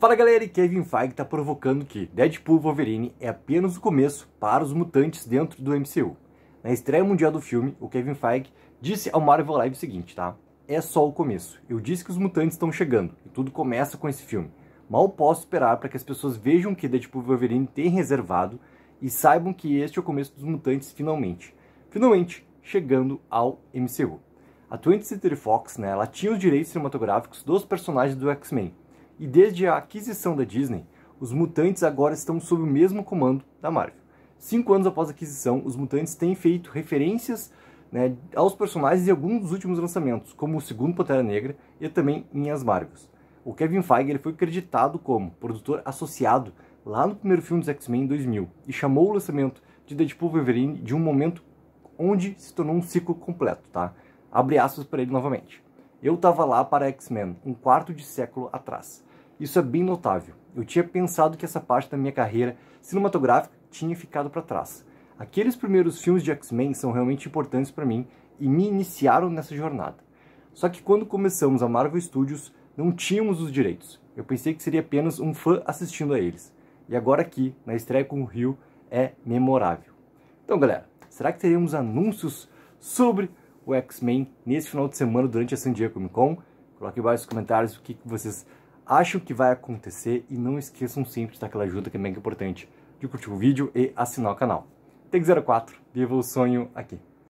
Fala galera, e Kevin Feige está provocando que Deadpool Wolverine é apenas o começo para os mutantes dentro do MCU. Na estreia mundial do filme, o Kevin Feige disse ao Marvel Live o seguinte, tá? É só o começo. Eu disse que os mutantes estão chegando e tudo começa com esse filme. Mal posso esperar para que as pessoas vejam que Deadpool Wolverine tem reservado e saibam que este é o começo dos mutantes finalmente. Finalmente chegando ao MCU. A 20th Century Fox, né, ela tinha os direitos cinematográficos dos personagens do X-Men, e desde a aquisição da Disney, os mutantes agora estão sob o mesmo comando da Marvel. Cinco anos após a aquisição, os mutantes têm feito referências né, aos personagens de alguns dos últimos lançamentos, como o segundo Pantera Negra e também em As Marvels. O Kevin Feige ele foi creditado como produtor associado lá no primeiro filme dos X-Men em 2000 e chamou o lançamento de Deadpool Wolverine de um momento onde se tornou um ciclo completo, tá? Abre aspas para ele novamente. Eu estava lá para X-Men um quarto de século atrás. Isso é bem notável. Eu tinha pensado que essa parte da minha carreira cinematográfica tinha ficado para trás. Aqueles primeiros filmes de X-Men são realmente importantes para mim e me iniciaram nessa jornada. Só que quando começamos a Marvel Studios, não tínhamos os direitos. Eu pensei que seria apenas um fã assistindo a eles. E agora aqui, na estreia com o Rio, é memorável. Então, galera, será que teremos anúncios sobre o X-Men nesse final de semana durante a San Diego Comic Con? Coloque embaixo nos comentários o que vocês Acho que vai acontecer e não esqueçam sempre de dar aquela ajuda que é mega importante, de curtir o vídeo e assinar o canal. Tech04, viva o sonho aqui!